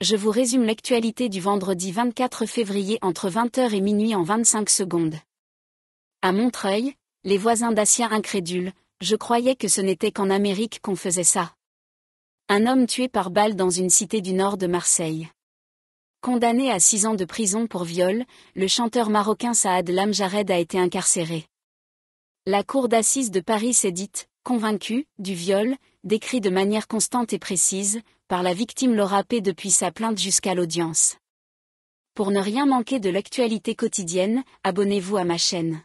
je vous résume l'actualité du vendredi 24 février entre 20h et minuit en 25 secondes. À Montreuil, les voisins d'Asia incrédules, je croyais que ce n'était qu'en Amérique qu'on faisait ça. Un homme tué par balle dans une cité du nord de Marseille. Condamné à six ans de prison pour viol, le chanteur marocain Saad Lamjared a été incarcéré. La cour d'assises de Paris s'est dite, convaincue, du viol, décrit de manière constante et précise, par la victime Laura P. depuis sa plainte jusqu'à l'audience. Pour ne rien manquer de l'actualité quotidienne, abonnez-vous à ma chaîne.